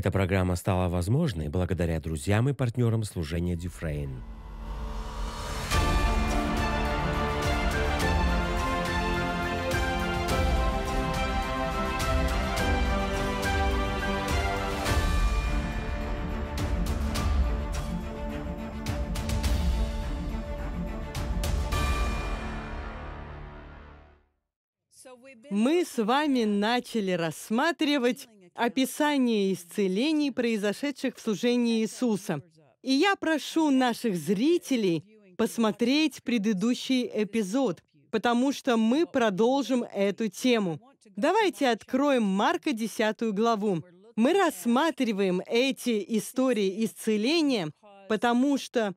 Эта программа стала возможной благодаря друзьям и партнерам служения Дюфрейн. Мы с вами начали рассматривать описание исцелений, произошедших в служении Иисуса. И я прошу наших зрителей посмотреть предыдущий эпизод, потому что мы продолжим эту тему. Давайте откроем Марка 10 главу. Мы рассматриваем эти истории исцеления, потому что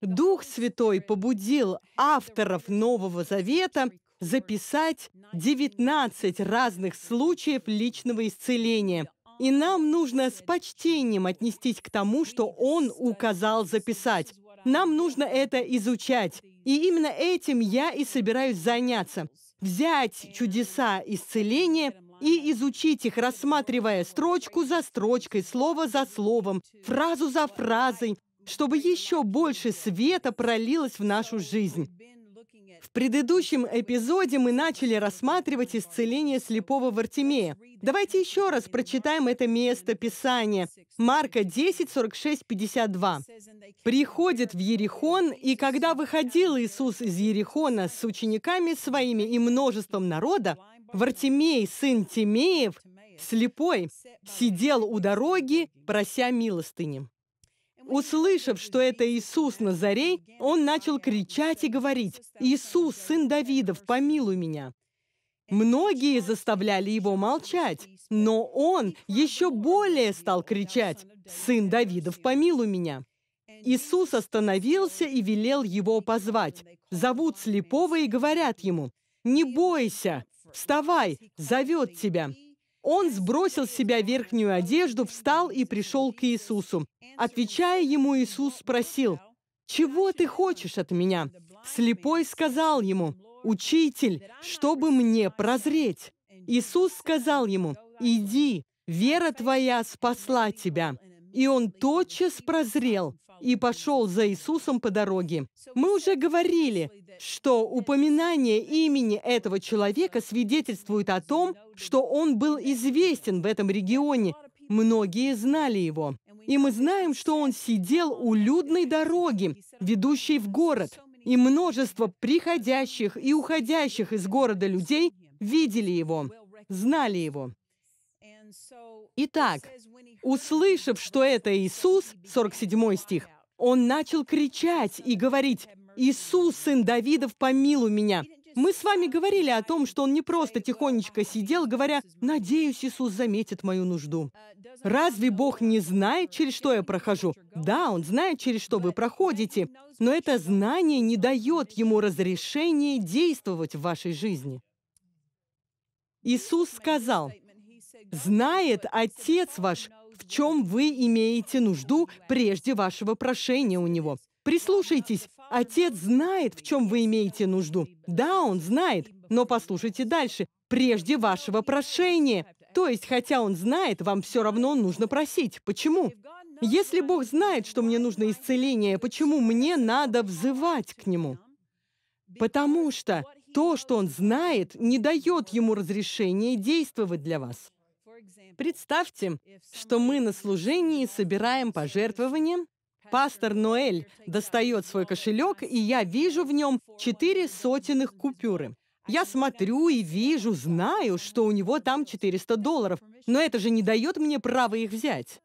Дух Святой побудил авторов Нового Завета записать 19 разных случаев личного исцеления. И нам нужно с почтением отнестись к тому, что он указал записать. Нам нужно это изучать. И именно этим я и собираюсь заняться. Взять чудеса исцеления и изучить их, рассматривая строчку за строчкой, слово за словом, фразу за фразой, чтобы еще больше света пролилось в нашу жизнь. В предыдущем эпизоде мы начали рассматривать исцеление слепого Вартимея. Давайте еще раз прочитаем это место Писания. Марка 10, 46, 52. «Приходит в Ерихон, и когда выходил Иисус из Ерихона с учениками своими и множеством народа, Вартимей, сын Тимеев, слепой, сидел у дороги, прося милостыни». Услышав, что это Иисус Назарей, он начал кричать и говорить, «Иисус, сын Давидов, помилуй меня!» Многие заставляли его молчать, но он еще более стал кричать, «Сын Давидов, помилуй меня!» Иисус остановился и велел его позвать. Зовут слепого и говорят ему, «Не бойся, вставай, зовет тебя». Он сбросил с себя верхнюю одежду, встал и пришел к Иисусу. Отвечая ему, Иисус спросил, «Чего ты хочешь от меня?» Слепой сказал ему, «Учитель, чтобы мне прозреть». Иисус сказал ему, «Иди, вера твоя спасла тебя». И он тотчас прозрел и пошел за Иисусом по дороге. Мы уже говорили, что упоминание имени этого человека свидетельствует о том, что он был известен в этом регионе. Многие знали его. И мы знаем, что он сидел у людной дороги, ведущей в город. И множество приходящих и уходящих из города людей видели его, знали его. Итак, услышав, что это Иисус, 47 стих, он начал кричать и говорить, «Иисус, сын Давидов, помилуй меня!» Мы с вами говорили о том, что он не просто тихонечко сидел, говоря, «Надеюсь, Иисус заметит мою нужду». Uh, Разве Бог не знает, через что я прохожу? Да, Он знает, через что вы проходите, но это знание не дает Ему разрешения действовать в вашей жизни. Иисус сказал, Знает Отец ваш, в чем вы имеете нужду прежде вашего прошения у Него. Прислушайтесь, Отец знает, в чем вы имеете нужду. Да, Он знает, но послушайте дальше. Прежде вашего прошения. То есть, хотя Он знает, вам все равно нужно просить. Почему? Если Бог знает, что мне нужно исцеление, почему мне надо взывать к Нему? Потому что то, что Он знает, не дает Ему разрешения действовать для вас. Представьте, что мы на служении собираем пожертвования, пастор Ноэль достает свой кошелек, и я вижу в нем четыре сотенных купюры. Я смотрю и вижу, знаю, что у него там 400 долларов, но это же не дает мне права их взять.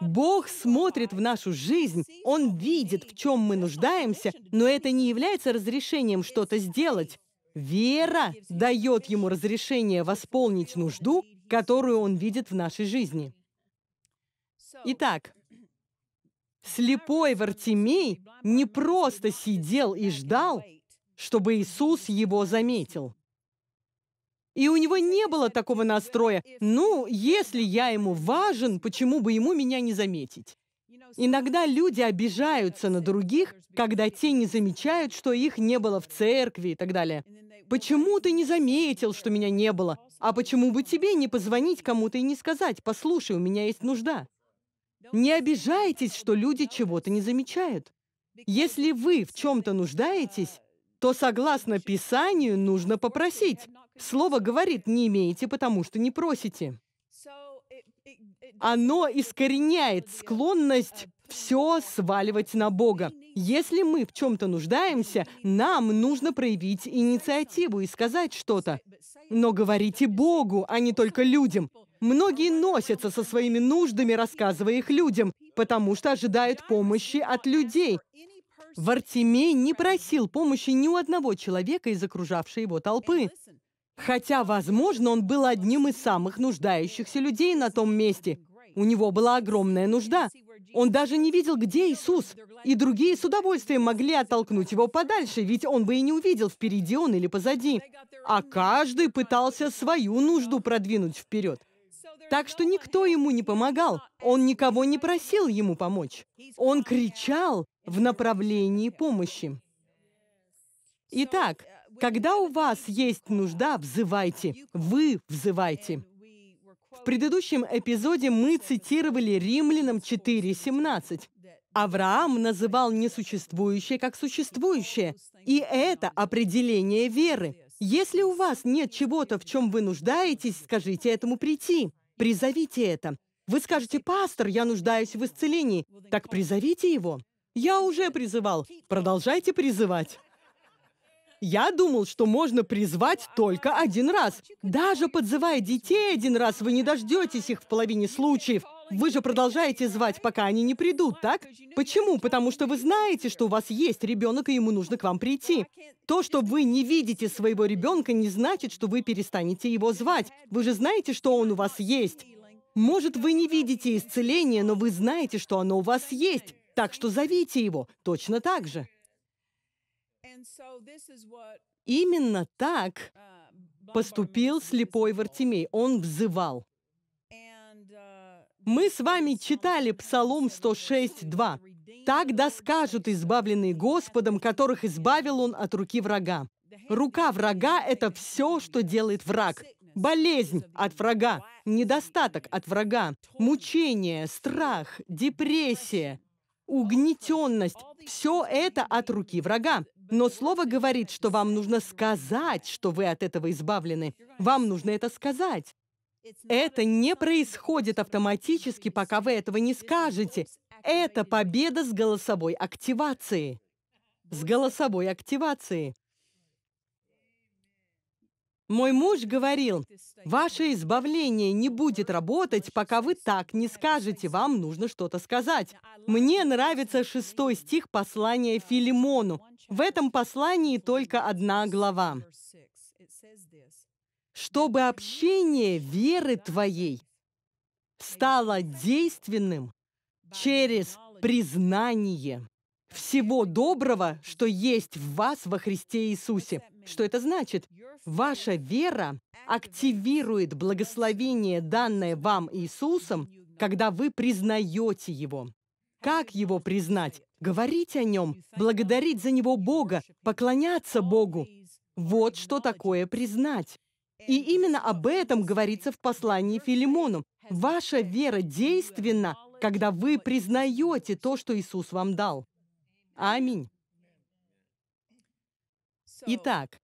Бог смотрит в нашу жизнь, Он видит, в чем мы нуждаемся, но это не является разрешением что-то сделать. Вера дает ему разрешение восполнить нужду, которую он видит в нашей жизни. Итак, слепой Вартимей не просто сидел и ждал, чтобы Иисус его заметил. И у него не было такого настроя, ну, если я ему важен, почему бы ему меня не заметить? Иногда люди обижаются на других, когда те не замечают, что их не было в церкви и так далее. «Почему ты не заметил, что меня не было? А почему бы тебе не позвонить кому-то и не сказать, послушай, у меня есть нужда? Не обижайтесь, что люди чего-то не замечают. Если вы в чем-то нуждаетесь, то, согласно Писанию, нужно попросить. Слово говорит «не имеете, потому что не просите». Оно искореняет склонность все сваливать на Бога. Если мы в чем-то нуждаемся, нам нужно проявить инициативу и сказать что-то. Но говорите Богу, а не только людям. Многие носятся со своими нуждами, рассказывая их людям, потому что ожидают помощи от людей. Вартимей не просил помощи ни у одного человека из окружавшей его толпы. Хотя, возможно, он был одним из самых нуждающихся людей на том месте. У него была огромная нужда. Он даже не видел, где Иисус, и другие с удовольствием могли оттолкнуть его подальше, ведь он бы и не увидел, впереди он или позади. А каждый пытался свою нужду продвинуть вперед. Так что никто ему не помогал, он никого не просил ему помочь. Он кричал в направлении помощи. Итак, когда у вас есть нужда, взывайте. Вы взывайте. В предыдущем эпизоде мы цитировали Римлянам 4.17. Авраам называл несуществующее как существующее, и это определение веры. Если у вас нет чего-то, в чем вы нуждаетесь, скажите этому прийти. Призовите это. Вы скажете, пастор, я нуждаюсь в исцелении. Так призовите его. Я уже призывал. Продолжайте призывать. Я думал, что можно призвать только один раз. Даже подзывая детей один раз, вы не дождетесь их в половине случаев. Вы же продолжаете звать, пока они не придут, так? Почему? Потому что вы знаете, что у вас есть ребенок, и ему нужно к вам прийти. То, что вы не видите своего ребенка, не значит, что вы перестанете его звать. Вы же знаете, что он у вас есть. Может, вы не видите исцеления, но вы знаете, что оно у вас есть. Так что зовите его точно так же. Именно так uh, поступил слепой Вартимей. Он взывал. Uh, Мы с вами читали Псалом 106.2. Тогда скажут избавленные Господом, которых избавил Он от руки врага». Рука врага – это все, что делает враг. Болезнь от врага, недостаток от врага, мучение, страх, депрессия, угнетенность – все это от руки врага. Но слово говорит, что вам нужно сказать, что вы от этого избавлены. Вам нужно это сказать. Это не происходит автоматически, пока вы этого не скажете. Это победа с голосовой активацией. С голосовой активацией. Мой муж говорил, ваше избавление не будет работать, пока вы так не скажете, вам нужно что-то сказать. Мне нравится шестой стих послания Филимону. В этом послании только одна глава. «Чтобы общение веры твоей стало действенным через признание всего доброго, что есть в вас во Христе Иисусе. Что это значит? Ваша вера активирует благословение, данное вам Иисусом, когда вы признаете Его. Как Его признать? Говорить о Нем, благодарить за Него Бога, поклоняться Богу. Вот что такое признать. И именно об этом говорится в послании Филимону. Ваша вера действенна, когда вы признаете то, что Иисус вам дал. Аминь. Итак,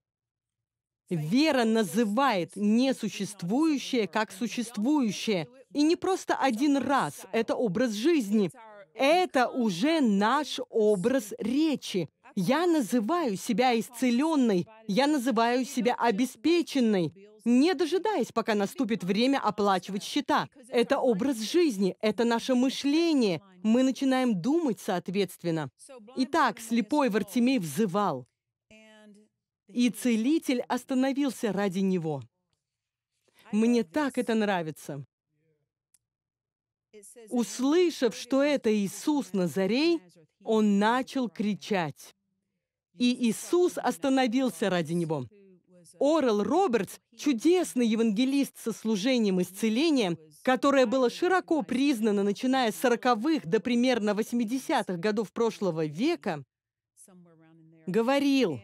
вера называет несуществующее как существующее. И не просто один раз, это образ жизни. Это уже наш образ речи. Я называю себя исцеленной, я называю себя обеспеченной, не дожидаясь, пока наступит время оплачивать счета. Это образ жизни, это наше мышление. Мы начинаем думать соответственно. Итак, слепой Вартимей взывал. И целитель остановился ради него. Мне так это нравится. Услышав, что это Иисус Назарей, он начал кричать. И Иисус остановился ради него. Орел Робертс, чудесный евангелист со служением исцеления, которое было широко признано, начиная с 40-х до примерно 80-х годов прошлого века, говорил,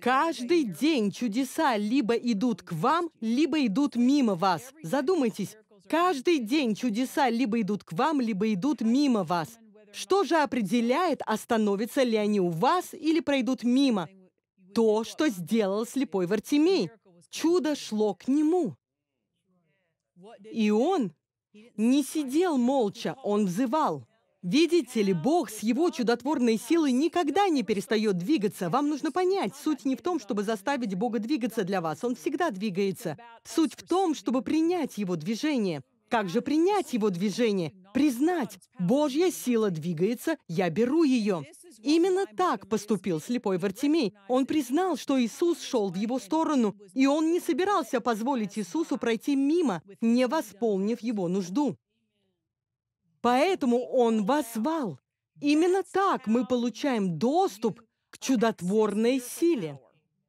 Каждый день чудеса либо идут к вам, либо идут мимо вас. Задумайтесь, каждый день чудеса либо идут к вам, либо идут мимо вас. Что же определяет, остановятся ли они у вас или пройдут мимо? То, что сделал слепой Вартимей. Чудо шло к нему. И он не сидел молча, он взывал. Видите ли, Бог с его чудотворной силой никогда не перестает двигаться. Вам нужно понять, суть не в том, чтобы заставить Бога двигаться для вас. Он всегда двигается. Суть в том, чтобы принять его движение. Как же принять его движение? Признать, Божья сила двигается, я беру ее. Именно так поступил слепой Вартимей. Он признал, что Иисус шел в его сторону, и он не собирался позволить Иисусу пройти мимо, не восполнив его нужду. Поэтому Он возвал. Именно так мы получаем доступ к чудотворной силе,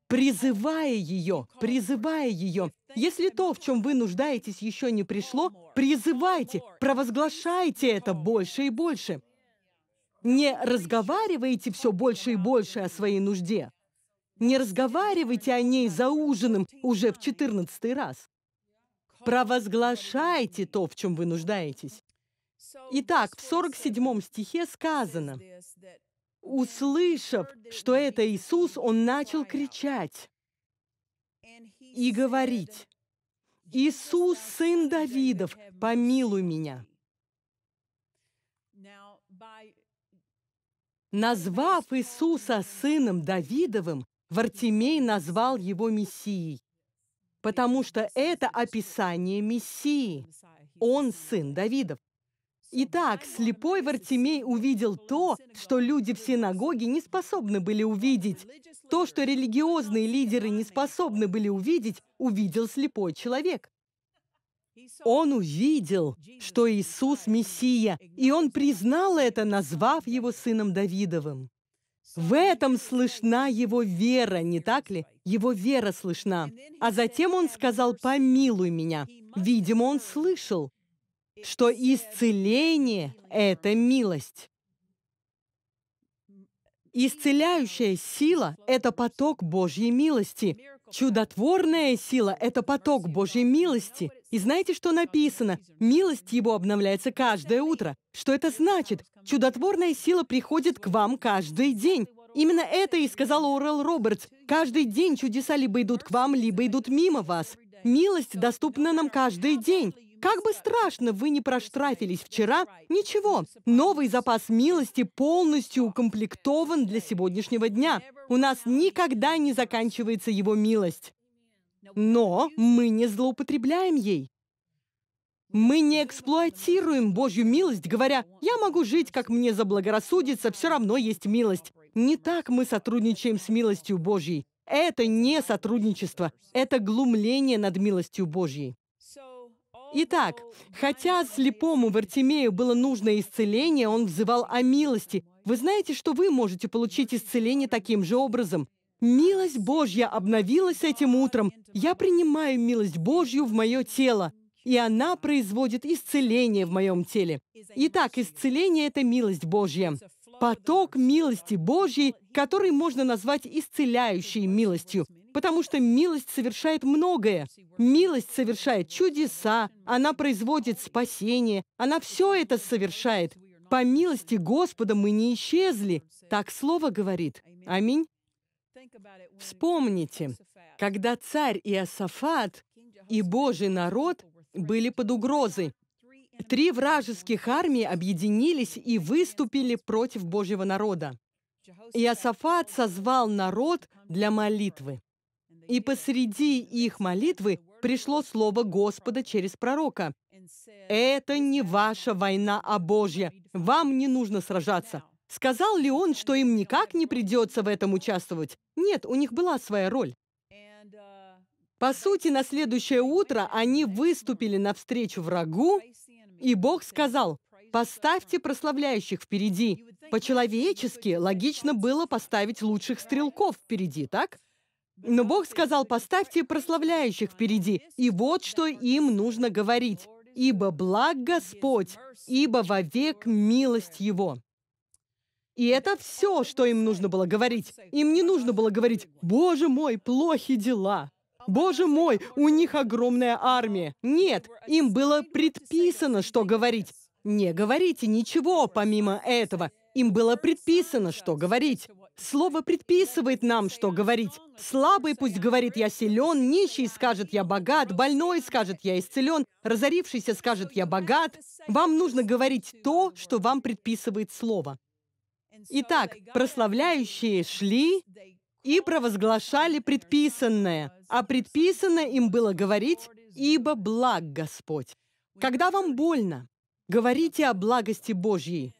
призывая ее, призывая ее. Если то, в чем вы нуждаетесь, еще не пришло, призывайте, провозглашайте это больше и больше. Не разговаривайте все больше и больше о своей нужде. Не разговаривайте о ней за ужином уже в четырнадцатый раз. Провозглашайте то, в чем вы нуждаетесь. Итак, в 47 стихе сказано, «Услышав, что это Иисус, он начал кричать и говорить, «Иисус, сын Давидов, помилуй меня». Назвав Иисуса сыном Давидовым, Вартимей назвал его Мессией, потому что это описание Мессии. Он сын Давидов. Итак, слепой Вартимей увидел то, что люди в синагоге не способны были увидеть. То, что религиозные лидеры не способны были увидеть, увидел слепой человек. Он увидел, что Иисус – Мессия, и он признал это, назвав его сыном Давидовым. В этом слышна его вера, не так ли? Его вера слышна. А затем он сказал «Помилуй меня». Видимо, он слышал, что исцеление — это милость. Исцеляющая сила — это поток Божьей милости. Чудотворная сила — это поток Божьей милости. И знаете, что написано? Милость Его обновляется каждое утро. Что это значит? Чудотворная сила приходит к вам каждый день. Именно это и сказал Орел Робертс. Каждый день чудеса либо идут к вам, либо идут мимо вас. Милость доступна нам каждый день. Как бы страшно вы не проштрафились вчера, ничего. Новый запас милости полностью укомплектован для сегодняшнего дня. У нас никогда не заканчивается его милость. Но мы не злоупотребляем ей. Мы не эксплуатируем Божью милость, говоря, «Я могу жить, как мне заблагорассудится, все равно есть милость». Не так мы сотрудничаем с милостью Божьей. Это не сотрудничество, это глумление над милостью Божьей. Итак, хотя слепому Вартимею было нужно исцеление, он взывал о милости. Вы знаете, что вы можете получить исцеление таким же образом. Милость Божья обновилась этим утром. Я принимаю милость Божью в мое тело, и она производит исцеление в моем теле. Итак, исцеление – это милость Божья. Поток милости Божьей, который можно назвать исцеляющей милостью. Потому что милость совершает многое. Милость совершает чудеса, она производит спасение, она все это совершает. По милости Господа мы не исчезли. Так Слово говорит. Аминь. Вспомните, когда царь Иосафат и Божий народ были под угрозой, три вражеских армии объединились и выступили против Божьего народа. Иосафат созвал народ для молитвы. И посреди их молитвы пришло слово Господа через пророка. «Это не ваша война, а Божья. Вам не нужно сражаться». Сказал ли он, что им никак не придется в этом участвовать? Нет, у них была своя роль. По сути, на следующее утро они выступили навстречу врагу, и Бог сказал, «Поставьте прославляющих впереди». По-человечески логично было поставить лучших стрелков впереди, так? Но Бог сказал, поставьте прославляющих впереди. И вот что им нужно говорить. «Ибо благ Господь, ибо вовек милость Его». И это все, что им нужно было говорить. Им не нужно было говорить «Боже мой, плохи дела». Боже мой, у них огромная армия. Нет, им было предписано, что говорить. Не говорите ничего помимо этого. Им было предписано, что говорить. Слово предписывает нам, что говорить. Слабый пусть говорит «я силен», нищий скажет «я богат», больной скажет «я исцелен», разорившийся скажет «я богат». Вам нужно говорить то, что вам предписывает Слово. Итак, прославляющие шли и провозглашали предписанное, а предписанное им было говорить «Ибо благ Господь». Когда вам больно, говорите о благости Божьей.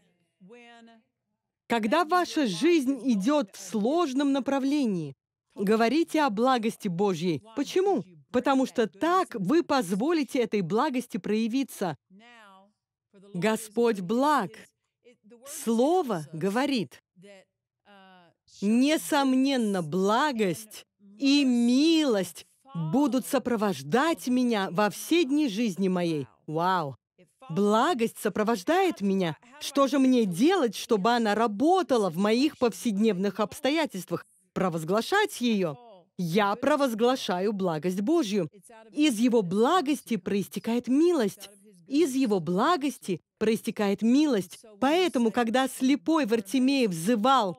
Когда ваша жизнь идет в сложном направлении, говорите о благости Божьей. Почему? Потому что так вы позволите этой благости проявиться. Господь благ. Слово говорит, несомненно, благость и милость будут сопровождать меня во все дни жизни моей. Вау! Благость сопровождает меня. Что же мне делать, чтобы она работала в моих повседневных обстоятельствах? Провозглашать ее? Я провозглашаю благость Божью. Из Его благости проистекает милость. Из Его благости проистекает милость. Поэтому, когда слепой Вартимей взывал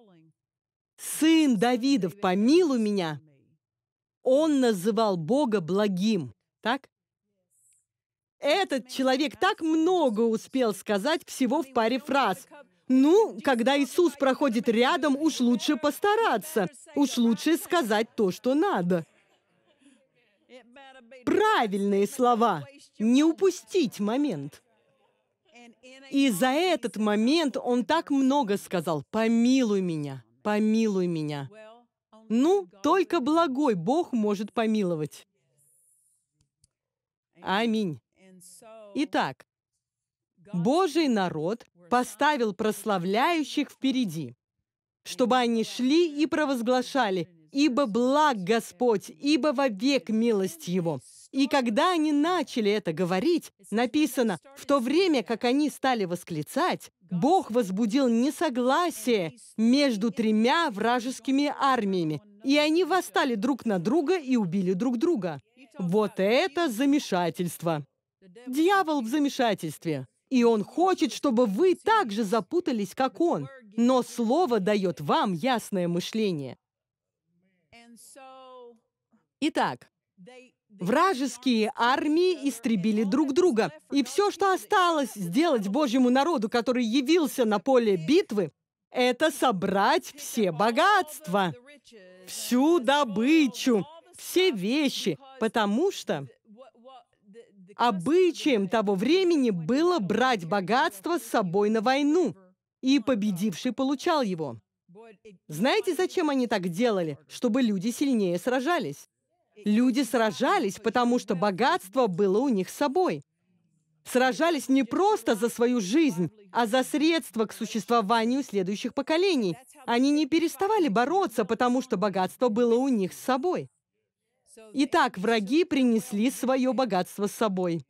«Сын Давидов, помилуй меня», он называл Бога благим. Так? Этот человек так много успел сказать всего в паре фраз. Ну, когда Иисус проходит рядом, уж лучше постараться, уж лучше сказать то, что надо. Правильные слова. Не упустить момент. И за этот момент он так много сказал «Помилуй меня, помилуй меня». Ну, только благой Бог может помиловать. Аминь. Итак, Божий народ поставил прославляющих впереди, чтобы они шли и провозглашали «Ибо благ Господь, ибо вовек милость Его». И когда они начали это говорить, написано, в то время, как они стали восклицать, Бог возбудил несогласие между тремя вражескими армиями, и они восстали друг на друга и убили друг друга. Вот это замешательство! Дьявол в замешательстве. И он хочет, чтобы вы также запутались, как он. Но слово дает вам ясное мышление. Итак, Вражеские армии истребили друг друга. И все, что осталось сделать Божьему народу, который явился на поле битвы, это собрать все богатства, всю добычу, все вещи, потому что Обычаем того времени было брать богатство с собой на войну, и победивший получал его. Знаете, зачем они так делали? Чтобы люди сильнее сражались. Люди сражались, потому что богатство было у них с собой. Сражались не просто за свою жизнь, а за средства к существованию следующих поколений. Они не переставали бороться, потому что богатство было у них с собой. Итак, враги принесли свое богатство с собой,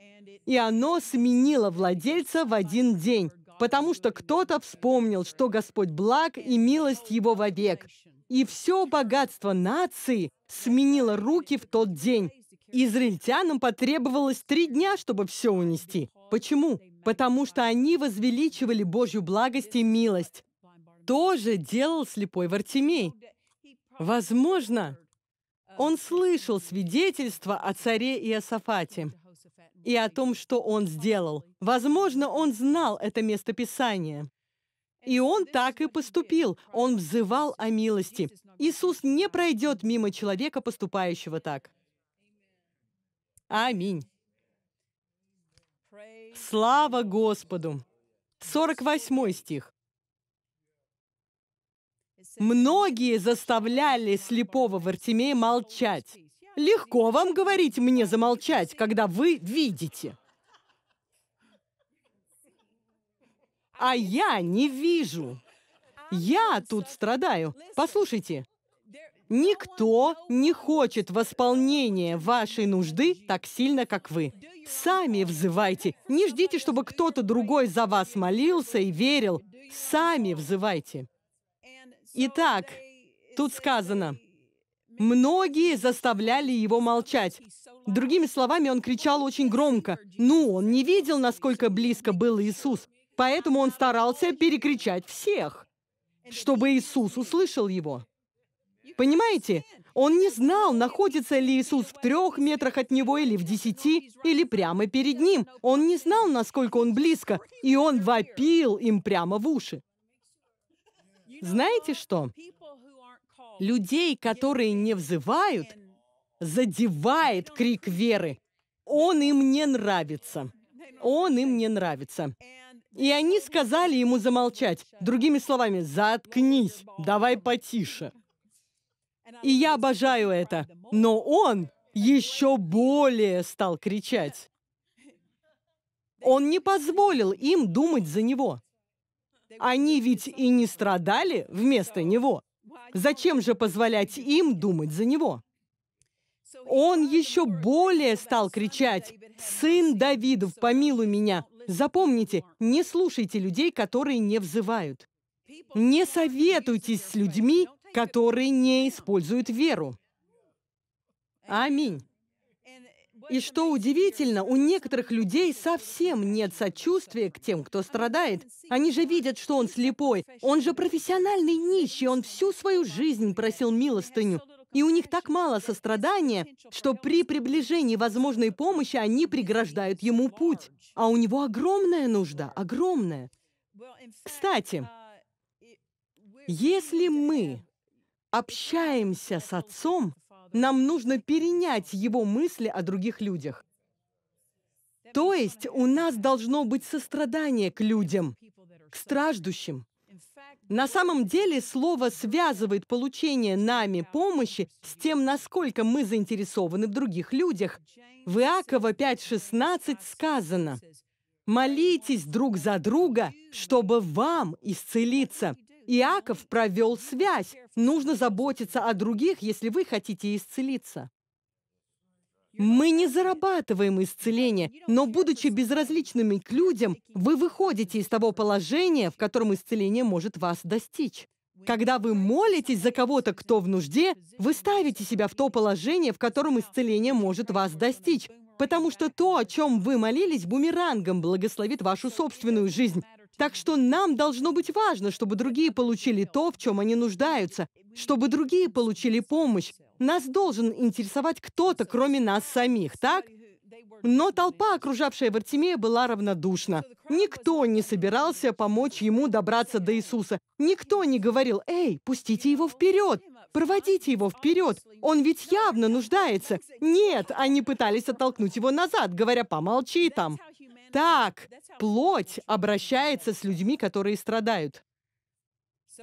и оно сменило владельца в один день, потому что кто-то вспомнил, что Господь благ и милость его вовек. И все богатство нации сменило руки в тот день. Израильтянам потребовалось три дня, чтобы все унести. Почему? Потому что они возвеличивали Божью благость и милость. Тоже делал слепой Вартимей. Возможно, он слышал свидетельства о царе Иосафате и о том, что он сделал. Возможно, он знал это местописание. И он так и поступил. Он взывал о милости. Иисус не пройдет мимо человека, поступающего так. Аминь. Слава Господу! 48 стих. Многие заставляли слепого Вартимея молчать. Легко вам говорить мне замолчать, когда вы видите. А я не вижу. Я тут страдаю. Послушайте, никто не хочет восполнения вашей нужды так сильно, как вы. Сами взывайте. Не ждите, чтобы кто-то другой за вас молился и верил. Сами взывайте. Итак, тут сказано, многие заставляли его молчать. Другими словами, он кричал очень громко. Ну, он не видел, насколько близко был Иисус, поэтому он старался перекричать всех, чтобы Иисус услышал его. Понимаете? Он не знал, находится ли Иисус в трех метрах от него, или в десяти, или прямо перед ним. Он не знал, насколько он близко, и он вопил им прямо в уши. Знаете что? Людей, которые не взывают, задевает крик веры. Он им не нравится. Он им не нравится. И они сказали ему замолчать. Другими словами, заткнись, давай потише. И я обожаю это. Но он еще более стал кричать. Он не позволил им думать за него. Они ведь и не страдали вместо него. Зачем же позволять им думать за него? Он еще более стал кричать «Сын Давидов, помилуй меня!» Запомните, не слушайте людей, которые не взывают. Не советуйтесь с людьми, которые не используют веру. Аминь. И что удивительно, у некоторых людей совсем нет сочувствия к тем, кто страдает. Они же видят, что он слепой. Он же профессиональный нищий, он всю свою жизнь просил милостыню. И у них так мало сострадания, что при приближении возможной помощи они преграждают ему путь. А у него огромная нужда, огромная. Кстати, если мы общаемся с отцом, нам нужно перенять его мысли о других людях. То есть у нас должно быть сострадание к людям, к страждущим. На самом деле слово связывает получение нами помощи с тем, насколько мы заинтересованы в других людях. В Иакова 5.16 сказано, «Молитесь друг за друга, чтобы вам исцелиться. Иаков провел связь. Нужно заботиться о других, если вы хотите исцелиться. Мы не зарабатываем исцеление, но, будучи безразличными к людям, вы выходите из того положения, в котором исцеление может вас достичь. Когда вы молитесь за кого-то, кто в нужде, вы ставите себя в то положение, в котором исцеление может вас достичь, потому что то, о чем вы молились, бумерангом благословит вашу собственную жизнь. Так что нам должно быть важно, чтобы другие получили то, в чем они нуждаются, чтобы другие получили помощь. Нас должен интересовать кто-то, кроме нас самих, так? Но толпа, окружавшая Вартимея, была равнодушна. Никто не собирался помочь ему добраться до Иисуса. Никто не говорил, «Эй, пустите его вперед! Проводите его вперед! Он ведь явно нуждается!» Нет, они пытались оттолкнуть его назад, говоря, «Помолчи там!» Так плоть обращается с людьми, которые страдают.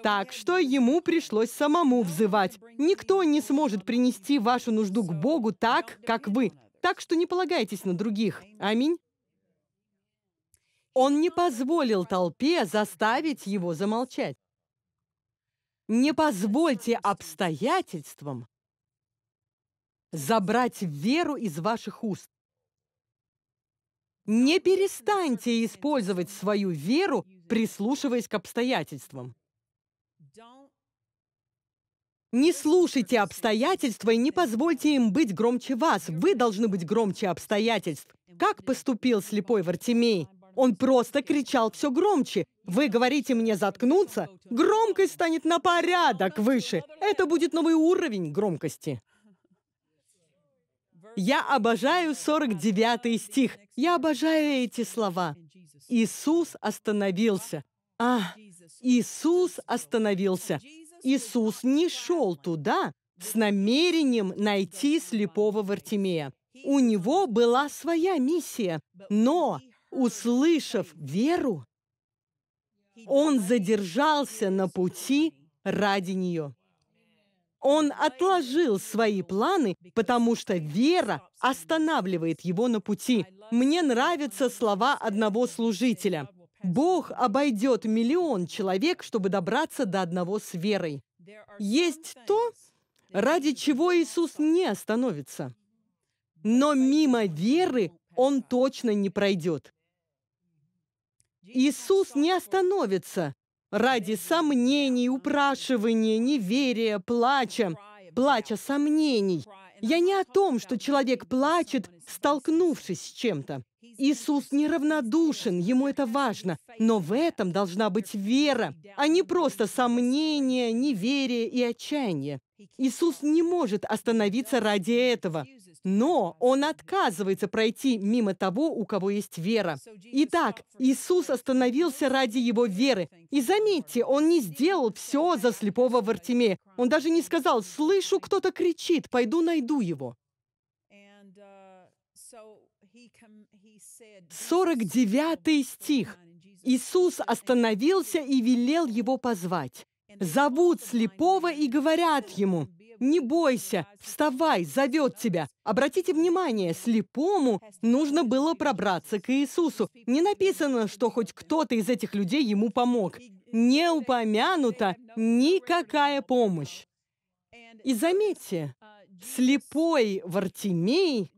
Так что ему пришлось самому взывать. Никто не сможет принести вашу нужду к Богу так, как вы. Так что не полагайтесь на других. Аминь. Он не позволил толпе заставить его замолчать. Не позвольте обстоятельствам забрать веру из ваших уст. Не перестаньте использовать свою веру, прислушиваясь к обстоятельствам. Не слушайте обстоятельства и не позвольте им быть громче вас. Вы должны быть громче обстоятельств. Как поступил слепой Вартимей? Он просто кричал все громче. Вы говорите мне заткнуться? Громкость станет на порядок выше. Это будет новый уровень громкости. Я обожаю 49 стих. Я обожаю эти слова. Иисус остановился. А, Иисус остановился. Иисус не шел туда с намерением найти слепого Вартимея. У него была своя миссия, но, услышав веру, он задержался на пути ради нее. Он отложил свои планы, потому что вера останавливает его на пути. Мне нравятся слова одного служителя. «Бог обойдет миллион человек, чтобы добраться до одного с верой». Есть то, ради чего Иисус не остановится. Но мимо веры он точно не пройдет. Иисус не остановится ради сомнений, упрашивания, неверия, плача, плача сомнений. Я не о том, что человек плачет, столкнувшись с чем-то. Иисус неравнодушен, ему это важно, но в этом должна быть вера, а не просто сомнение, неверие и отчаяние. Иисус не может остановиться ради этого. Но он отказывается пройти мимо того, у кого есть вера. Итак, Иисус остановился ради его веры. И заметьте, он не сделал все за слепого Вартимея. Он даже не сказал «Слышу, кто-то кричит, пойду найду его». 49 uh, стих. Иисус остановился и велел его позвать. Зовут слепого и говорят ему, не бойся, вставай, зовет тебя. Обратите внимание, слепому нужно было пробраться к Иисусу. Не написано, что хоть кто-то из этих людей ему помог. Не упомянута никакая помощь. И заметьте, слепой Вартимей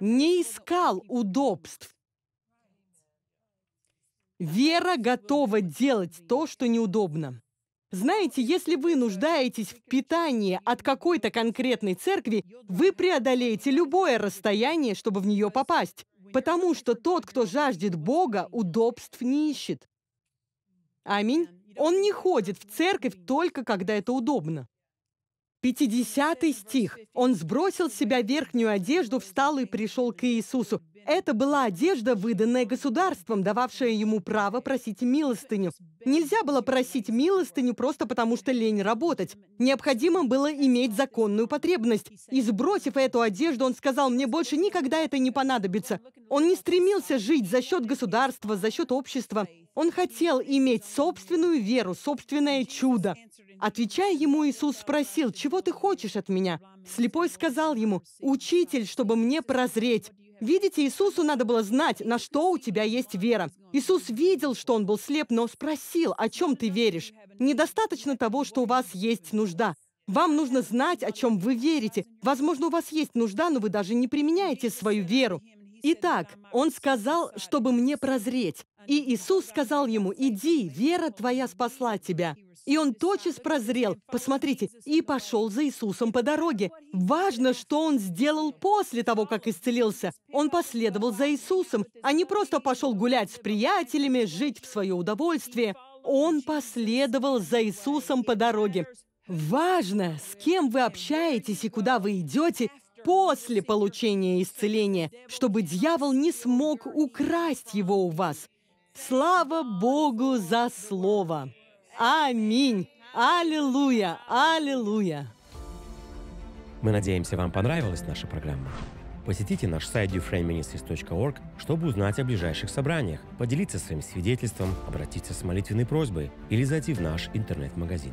не искал удобств. Вера готова делать то, что неудобно. Знаете, если вы нуждаетесь в питании от какой-то конкретной церкви, вы преодолеете любое расстояние, чтобы в нее попасть. Потому что тот, кто жаждет Бога, удобств не ищет. Аминь. Он не ходит в церковь только когда это удобно. 50 стих. Он сбросил с себя верхнюю одежду, встал и пришел к Иисусу. Это была одежда, выданная государством, дававшая ему право просить милостыню. Нельзя было просить милостыню просто потому, что лень работать. Необходимо было иметь законную потребность. И сбросив эту одежду, он сказал, мне больше никогда это не понадобится. Он не стремился жить за счет государства, за счет общества. Он хотел иметь собственную веру, собственное чудо. Отвечая ему, Иисус спросил, «Чего ты хочешь от меня?» Слепой сказал ему, «Учитель, чтобы мне прозреть». Видите, Иисусу надо было знать, на что у тебя есть вера. Иисус видел, что он был слеп, но спросил, о чем ты веришь. Недостаточно того, что у вас есть нужда. Вам нужно знать, о чем вы верите. Возможно, у вас есть нужда, но вы даже не применяете свою веру. Итак, он сказал, чтобы мне прозреть. И Иисус сказал ему, «Иди, вера твоя спасла тебя». И он тотчас прозрел, посмотрите, и пошел за Иисусом по дороге. Важно, что он сделал после того, как исцелился. Он последовал за Иисусом, а не просто пошел гулять с приятелями, жить в свое удовольствие. Он последовал за Иисусом по дороге. Важно, с кем вы общаетесь и куда вы идете, после получения исцеления, чтобы дьявол не смог украсть его у вас. Слава Богу за слово! Аминь! Аллилуйя! Аллилуйя! Мы надеемся, вам понравилась наша программа. Посетите наш сайт duframeministries.org, чтобы узнать о ближайших собраниях, поделиться своим свидетельством, обратиться с молитвенной просьбой или зайти в наш интернет-магазин.